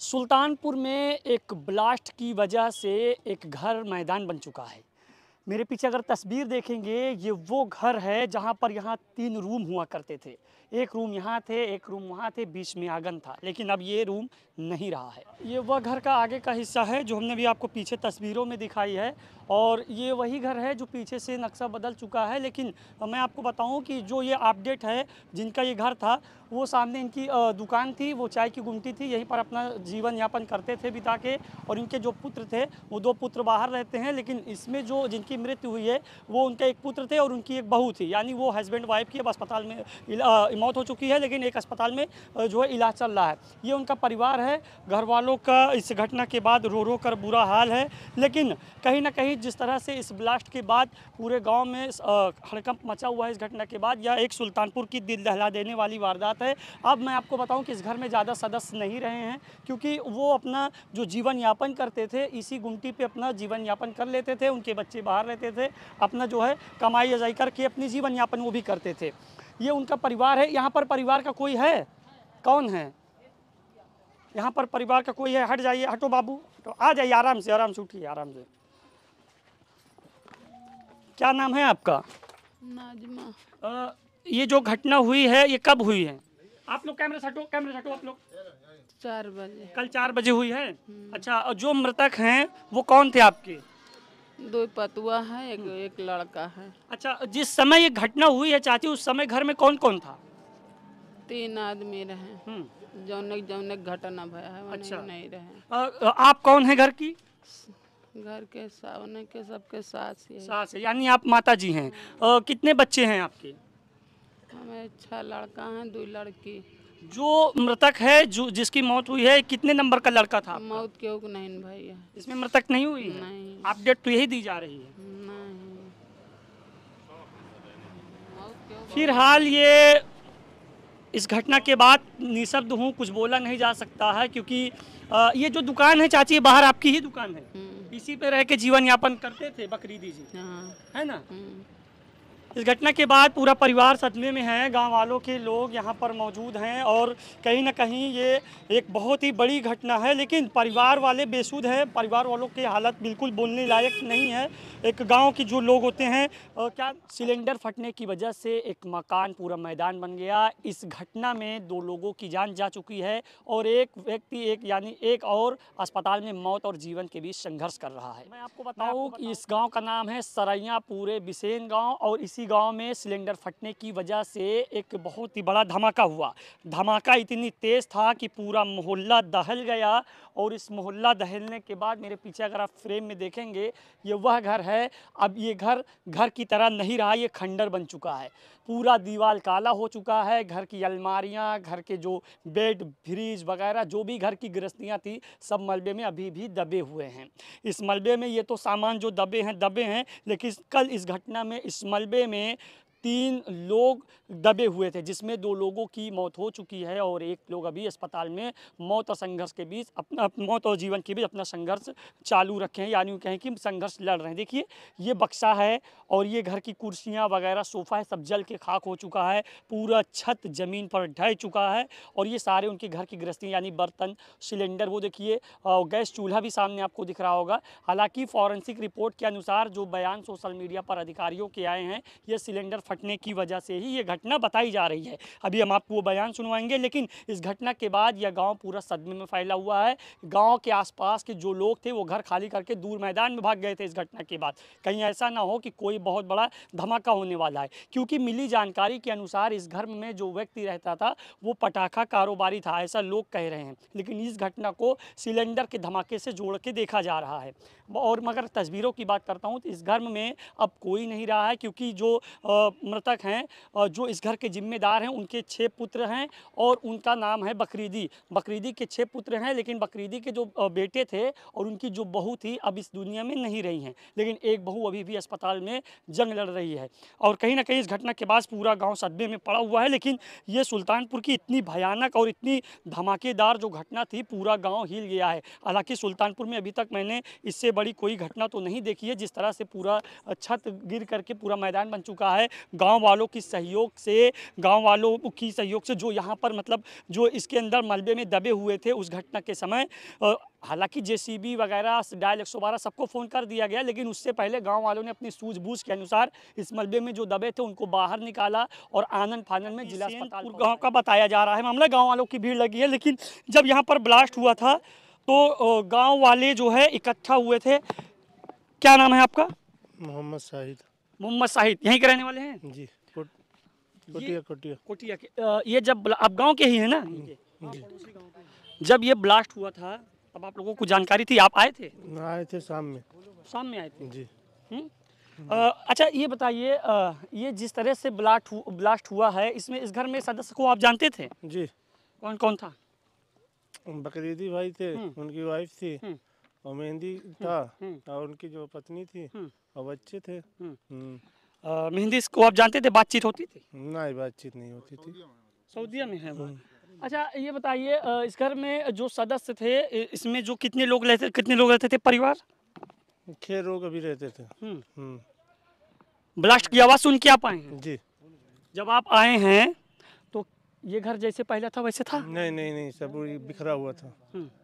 सुल्तानपुर में एक ब्लास्ट की वजह से एक घर मैदान बन चुका है मेरे पीछे अगर तस्वीर देखेंगे ये वो घर है जहाँ पर यहाँ तीन रूम हुआ करते थे एक रूम यहाँ थे एक रूम वहाँ थे बीच में आंगन था लेकिन अब ये रूम नहीं रहा है ये वह घर का आगे का हिस्सा है जो हमने भी आपको पीछे तस्वीरों में दिखाई है और ये वही घर है जो पीछे से नक्शा बदल चुका है लेकिन मैं आपको बताऊँ कि जो ये अपडेट है जिनका ये घर था वो सामने इनकी दुकान थी वो चाय की गुमटी थी यहीं पर अपना जीवन यापन करते थे बिता के और इनके जो पुत्र थे वो दो पुत्र बाहर रहते हैं लेकिन इसमें जो जिनकी मृत्यु हुई है वो उनके एक पुत्र थे और उनकी एक बहू थी यानी वो हस्बैंड वाइफ की अब अस्पताल में मौत हो चुकी है लेकिन एक अस्पताल में जो है इलाज चल रहा है ये उनका परिवार है घर वालों का इस घटना के बाद रो रो कर बुरा हाल है लेकिन कहीं ना कहीं जिस तरह से इस ब्लास्ट के बाद पूरे गाँव में हड़कंप मचा हुआ है इस घटना के बाद यह एक सुल्तानपुर की दिल दहला देने वाली वारदात है अब मैं आपको बताऊँ कि इस घर में ज़्यादा सदस्य नहीं रहे हैं क्योंकि वो अपना जो जीवन यापन करते थे इसी गुमटी पे अपना जीवन यापन कर लेते थे उनके बच्चे बाहर लेते थे अपना जो है कमाई अजाई करके अपनी जीवन यापन वो भी करते थे ये उनका परिवार है यहाँ पर परिवार का कोई है कौन है यहाँ पर परिवार का कोई है हट जाइए हटो बाबू तो आ जाइए आराम से आराम से उठिए आराम से क्या नाम है आपका नाजमा आ, ये जो घटना हुई है ये कब हुई है आप लोग कैमरे सटो कैमरे सटो आप लोग चार बजे कल चार बजे हुई है हम्म। अच्छा और जो मृतक हैं वो कौन थे आपके दो पतुआ है एक एक लड़का है अच्छा जिस समय ये घटना हुई है चाची उस समय घर में कौन कौन था तीन आदमी रहे हम्म। जौनक जौनक घटना भया है अच्छा नहीं रहे आ, आप कौन है घर की घर के सामने के सबके सास ही सास यानी आप माता जी हैं कितने बच्चे हैं आपके हमें छह लड़का हैं दो लड़की जो मृतक है जो जिसकी मौत हुई है कितने नंबर का लड़का था मौत क्यों नहीं भाई इसमें मृतक नहीं हुई नहीं अपडेट तो यही दी जा रही है फिलहाल ये इस घटना के बाद निशब्द हूँ कुछ बोला नहीं जा सकता है क्योंकि ये जो दुकान है चाची बाहर आपकी ही दुकान है हम्म। इसी पे रह के जीवन यापन करते थे बकरीदी जी हाँ। है ना हम्म। इस घटना के बाद पूरा परिवार सदमे में है गांव वालों के लोग यहाँ पर मौजूद हैं और कहीं ना कहीं ये एक बहुत ही बड़ी घटना है लेकिन परिवार वाले बेसुध है परिवार वालों की हालत बिल्कुल बोलने लायक नहीं है एक गांव के जो लोग होते हैं क्या सिलेंडर फटने की वजह से एक मकान पूरा मैदान बन गया इस घटना में दो लोगों की जान जा चुकी है और एक व्यक्ति एक यानी एक और अस्पताल में मौत और जीवन के बीच संघर्ष कर रहा है मैं आपको बताऊँ इस गाँव का नाम है सरैया पूरे बिसेन गाँव और इसी गांव में सिलेंडर फटने की वजह से एक बहुत ही बड़ा धमाका हुआ धमाका इतनी तेज़ था कि पूरा मोहल्ला दहल गया और इस मोहल्ला दहलने के बाद मेरे पीछे अगर आप फ्रेम में देखेंगे ये वह घर है अब ये घर घर की तरह नहीं रहा ये खंडर बन चुका है पूरा दीवार काला हो चुका है घर की अलमारियाँ घर के जो बेड फ्रिज वगैरह जो भी घर की गृहस्थियाँ थी सब मलबे में अभी भी दबे हुए हैं इस मलबे में ये तो सामान जो दबे हैं दबे हैं लेकिन कल इस घटना में इस मलबे में तीन लोग दबे हुए थे जिसमें दो लोगों की मौत हो चुकी है और एक लोग अभी अस्पताल में मौत और संघर्ष के बीच अपना मौत और जीवन के बीच अपना संघर्ष चालू रखे हैं यानी कहें कि संघर्ष लड़ रहे हैं देखिए ये बक्सा है और ये घर की कुर्सियाँ वगैरह सोफ़ा है सब जल के खाक हो चुका है पूरा छत ज़मीन पर ढह चुका है और ये सारे उनके घर की गृहस्थी यानी बर्तन सिलेंडर वो देखिए गैस चूल्हा भी सामने आपको दिख रहा होगा हालांकि फॉरेंसिक रिपोर्ट के अनुसार जो बयान सोशल मीडिया पर अधिकारियों के आए हैं ये सिलेंडर फटने की वजह से ही ये घटना बताई जा रही है अभी हम आपको वो बयान सुनवाएंगे लेकिन इस घटना के बाद यह गाँव पूरा सदमे में फैला हुआ है गाँव के आसपास के जो लोग थे वो घर खाली करके दूर मैदान में भाग गए थे इस घटना के बाद कहीं ऐसा ना हो कि कोई बहुत बड़ा धमाका होने वाला है क्योंकि मिली जानकारी के अनुसार इस घर में जो व्यक्ति रहता था वो पटाखा कारोबारी था ऐसा लोग कह रहे हैं लेकिन इस घटना को सिलेंडर के धमाके से जोड़ के देखा जा रहा है और मगर तस्वीरों की बात करता हूँ तो इस घर में अब कोई नहीं रहा है क्योंकि जो मृतक हैं और जो इस घर के जिम्मेदार हैं उनके छः पुत्र हैं और उनका नाम है बकरीदी बकरीदी के छः पुत्र हैं लेकिन बकरीदी के जो बेटे थे और उनकी जो बहू थी अब इस दुनिया में नहीं रही हैं लेकिन एक बहू अभी भी अस्पताल में जंग लड़ रही है और कहीं ना कहीं इस घटना के बाद पूरा गाँव सदमे में पड़ा हुआ है लेकिन ये सुल्तानपुर की इतनी भयानक और इतनी धमाकेदार जो घटना थी पूरा गाँव हिल गया है हालांकि सुल्तानपुर में अभी तक मैंने इससे बड़ी कोई घटना तो नहीं देखी है जिस तरह से पूरा छत गिर करके पूरा मैदान बन चुका है गांव वालों की सहयोग से गांव वालों की सहयोग से जो यहाँ पर मतलब जो इसके अंदर मलबे में दबे हुए थे उस घटना के समय हालांकि जेसीबी वगैरह डायल एक सबको फ़ोन कर दिया गया लेकिन उससे पहले गांव वालों ने अपनी सूझबूझ के अनुसार इस मलबे में जो दबे थे उनको बाहर निकाला और आनंद फानंद में जिला अस्पताल गाँव का बताया जा रहा है मामला गाँव वालों की भीड़ लगी है लेकिन जब यहाँ पर ब्लास्ट हुआ था तो गाँव वाले जो है इकट्ठा हुए थे क्या नाम है आपका मोहम्मद शाहिद मोहम्मद साहिद यहीं के रहने वाले हैं जी कोटिया कोटिया कोटिया के ये जब आप गांव के ही हैं ना जी। जब ये ब्लास्ट हुआ था तब आप लोगों को जानकारी थी आप आए थे आए थे शाम में शाम में आए थे जी आ, अच्छा ये बताइए ये जिस तरह से ब्लास्ट हु, ब्लास्ट हुआ है इसमें इस घर में सदस्य को आप जानते थे जी कौन कौन था बकरीदी भाई थे उनकी वाइफ थी और मेहंदी था और उनकी जो पत्नी थी अब अच्छे थे मेहंदी को आप जानते थे बातचीत होती थी नहीं बातचीत नहीं होती थी सऊदीया में है वो हम्म। अच्छा ये बताइए इस घर में जो सदस्य थे इसमें जो कितने लोग रहते कितने लोग रहते थे परिवार छह लोग अभी रहते थे हम्म। हम्म। ब्लास्ट की आवाज़ सुन के आप आए जी जब आप आए हैं तो ये घर जैसे पहला था वैसे था नहीं नहीं नहीं सब बिखरा हुआ था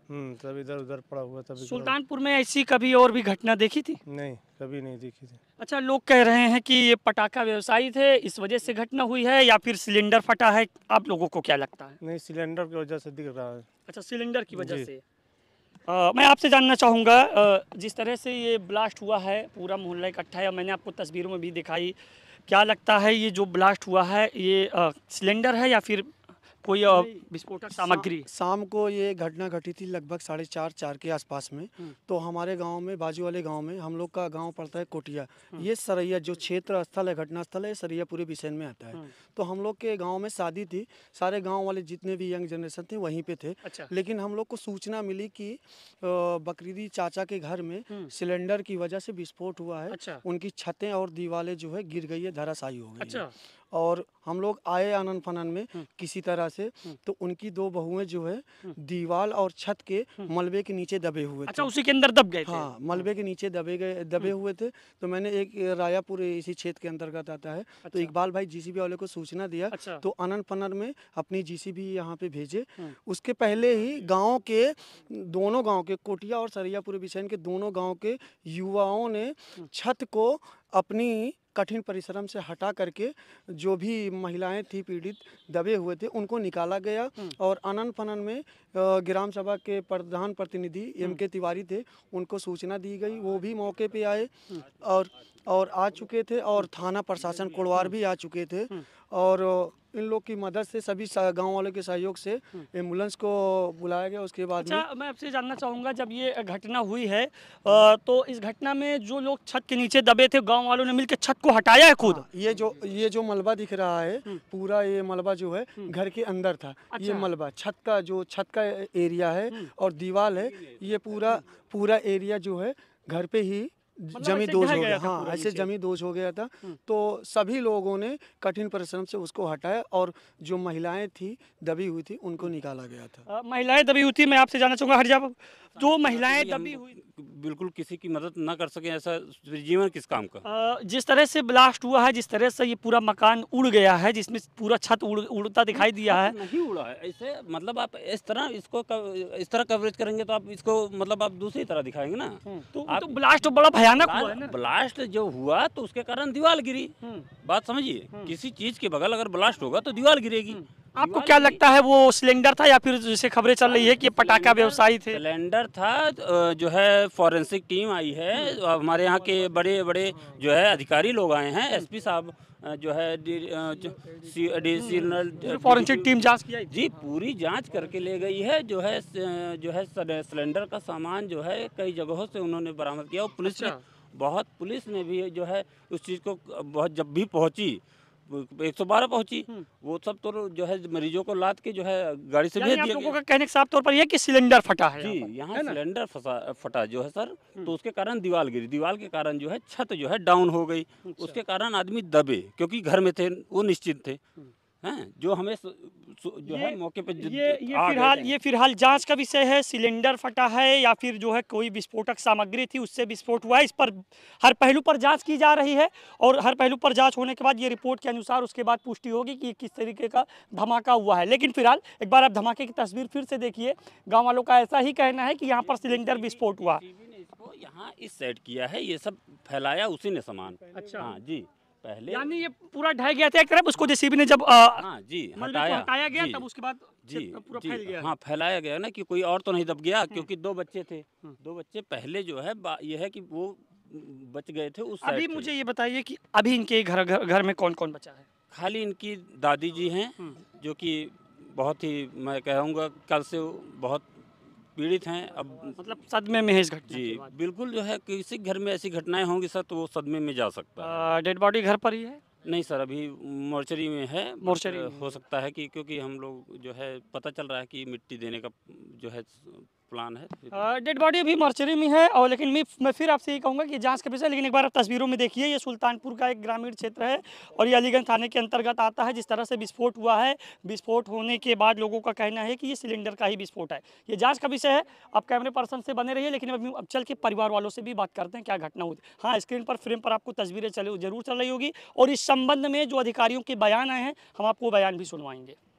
सब हम्म, इधर उधर पड़ा हुआ था सुल्तानपुर में ऐसी कभी और भी घटना देखी थी नहीं कभी नहीं देखी थी अच्छा लोग कह रहे हैं कि ये पटाखा व्यवसायी थे इस वजह से घटना हुई है या फिर सिलेंडर फटा है आप लोगों को क्या लगता है नहीं सिलेंडर की वजह से दिख रहा है अच्छा सिलेंडर की वजह से आ, मैं आपसे जानना चाहूँगा जिस तरह से ये ब्लास्ट हुआ है पूरा मोहल्ला इकट्ठा है मैंने आपको तस्वीरों में भी दिखाई क्या लगता है ये जो ब्लास्ट हुआ है ये सिलेंडर है या फिर कोई विस्फोटक सामग्री शाम को ये घटना घटी थी लगभग साढ़े चार चार के आसपास में हम्म। तो हमारे गांव में बाजू वाले गांव में हम लोग का गांव पड़ता है कोटिया हम्म। ये सरैया जो क्षेत्र स्थल है घटना स्थल है सरैया पूरे बिसेन में आता है हम्म। तो हम लोग के गाँव में शादी थी सारे गाँव वाले जितने भी यंग जनरेशन थे वहीं पे थे अच्छा। लेकिन हम लोग को सूचना मिली की बकरीदी चाचा के घर में सिलेंडर की वजह से विस्फोट हुआ है अच्छा। उनकी छतें और दीवारें जो है गिर गई है धराशायी हो गई और हम लोग आए आनंद फनन में हम्म। किसी तरह से हम्म। तो उनकी दो बहुएं जो है हम्म। दीवाल और छत के मलबे के नीचे दबे हुए अच्छा उसी के अंदर दब गए हाँ मलबे के नीचे दबे गए दबे हुए थे तो मैंने एक रायापुर इसी क्षेत्र के अंतर्गत आता है तो अच्छा। तो इकबाल भाई जीसीबी वाले को सूचना दिया अच्छा। तो आनंद फनन में अपनी जीसीबी यहाँ पे भेजे उसके पहले ही गाँव के दोनों गाँव के कोटिया और सरियापुर बिसैन के दोनों गाँव के युवाओं ने छत को अपनी कठिन परिश्रम से हटा करके जो भी महिलाएं थी पीड़ित दबे हुए थे उनको निकाला गया हम्म। और अनन फनन में ग्राम सभा के प्रधान प्रतिनिधि एम हम्म। के तिवारी थे उनको सूचना दी गई वो भी मौके पे आए हम्म। और और आ चुके थे और थाना प्रशासन कोड़वार भी आ चुके थे और इन लोग की मदद से सभी गाँव वालों के सहयोग से हम्म। एम्बुलेंस को बुलाया गया उसके बाद अच्छा मैं आपसे जानना चाहूँगा जब ये घटना हुई है तो इस घटना में जो लोग छत के नीचे दबे थे गाँव वालों ने मिलकर छत को हटाया है खुद हाँ, ये जो ये जो मलबा दिख रहा है हम्म। पूरा ये मलबा जो है हम्म। घर के अंदर था अच्छा। ये मलबा छत का जो छत का एरिया है और दीवार है ये पूरा पूरा एरिया जो है घर पे ही मतलब जमी दोष हो गया हाँ ऐसे जमी दोष हो गया था हम्म। तो सभी लोगों ने कठिन परिश्रम से उसको हटाया और जो महिलाएं थी दबी हुई थी उनको निकाला गया था महिलाएं दबी हुई थी मैं आपसे जानना चाहूंगा हरजा जो महिलाएं दबी हुई बिल्कुल किसी की मदद ना कर सके ऐसा जीवन किस काम का जिस तरह से ब्लास्ट हुआ है जिस तरह से ये पूरा मकान उड़ गया है जिसमें पूरा छत उड़ उड़ता दिखाई दिया है नहीं उड़ा है ऐसे मतलब आप इस तरह इसको इस तरह कवरेज करेंगे तो आप इसको मतलब आप दूसरी तरह दिखाएंगे ना हम्म। तो, तो ब्लास्ट तो बड़ा भयानक हुआ है ना ब्लास्ट जो हुआ तो उसके कारण दीवार गिरी हम्म। बात समझिए हम्म। किसी चीज के बगल अगर ब्लास्ट होगा तो दीवार गिरेगी हम्म। आपको क्या लगता है वो सिलेंडर था या फिर जैसे खबरें चल रही है कि पटाखा व्यवसायी थे सिलेंडर था जो है फॉरेंसिक टीम आई है हमारे यहाँ के बड़े बड़े जो है अधिकारी लोग आए हैं एसपी साहब जो है एडिशनल फॉरेंसिक टीम जांच किया जी पूरी जांच करके ले गई है जो है जो है सिलेंडर का सामान जो है कई जगहों से उन्होंने बरामद किया और पुलिस ने अच्छा। बहुत पुलिस ने भी जो है उस चीज़ को बहुत जब भी पहुंची एक सौ बारह पहुंची हम्म। वो सब तो जो है मरीजों को लाद के जो है गाड़ी से भेज दिया का कहने के साफ तौर पर यह कि सिलेंडर फटा है जी यहाँ सिलेंडर फटा जो है सर हम्म। तो उसके कारण दीवार गिरी दीवार के कारण जो है छत जो है डाउन हो गई अच्छा। उसके कारण आदमी दबे क्योंकि घर में थे वो निश्चित थे हम्म। हैं जो हमें जो है मौके पर ये ये फिलहाल ये फिलहाल जांच का विषय है सिलेंडर फटा है या फिर जो है कोई विस्फोटक सामग्री थी उससे विस्फोट हुआ है इस पर हर पहलू पर जांच की जा रही है और हर पहलू पर जांच होने के बाद ये रिपोर्ट के अनुसार उसके बाद पुष्टि होगी कि किस तरीके का धमाका हुआ है लेकिन फिलहाल एक बार आप धमाके की तस्वीर फिर से देखिए गाँव वालों का ऐसा ही कहना है कि यहाँ पर सिलेंडर विस्फोट हुआ यहाँ इस साइड किया है ये सब फैलाया उसी ने सामान अच्छा हाँ जी पहले यानी ये पूरा ढह गया था एक तरफ उसको जेसीबी ने जब आ, हाँ, जी हटाया हटाया गया जी, तब उसके बाद जी पूरा फैल गया हाँ फैलाया गया ना कि कोई और तो नहीं दब गया हम्म। क्योंकि दो बच्चे थे हम्म। दो बच्चे पहले जो है ये है कि वो बच गए थे उस अभी मुझे ये बताइए कि अभी इनके घर घर घर में कौन कौन बचा है खाली इनकी दादी जी हैं हम्म। जो कि बहुत ही मैं कहूँगा कल से बहुत पीड़ित हैं अब मतलब सदमे में है इस घटना जी बिल्कुल जो है किसी घर में ऐसी घटनाएं होंगी सर तो वो सदमे में जा सकता है डेड बॉडी घर पर ही है नहीं सर अभी मोर्चरी में है मोर्चरी हो सकता है कि क्योंकि हम लोग जो है पता चल रहा है कि मिट्टी देने का जो है प्लान है डेड बॉडी अभी मर्चरी में है और लेकिन मैं मैं फिर आपसे ये कहूँगा कि जांच के पीछे लेकिन एक बार आप तस्वीरों में देखिए ये सुल्तानपुर का एक ग्रामीण क्षेत्र है और ये अलीगंज थाने के अंतर्गत आता है जिस तरह से विस्फोट हुआ है विस्फोट होने के बाद लोगों का कहना है कि ये सिलेंडर का ही विस्फोट है ये जाँच का विषय है आप कैमरे पर्सन से बने रहिए लेकिन अभी अब चल के परिवार वालों से भी बात करते हैं क्या घटना हुई हाँ स्क्रीन पर फ्रेम पर आपको तस्वीरें चले जरूर चल रही होगी और इस संबंध में जो अधिकारियों के बयान आए हैं हम आपको बयान भी सुनवाएंगे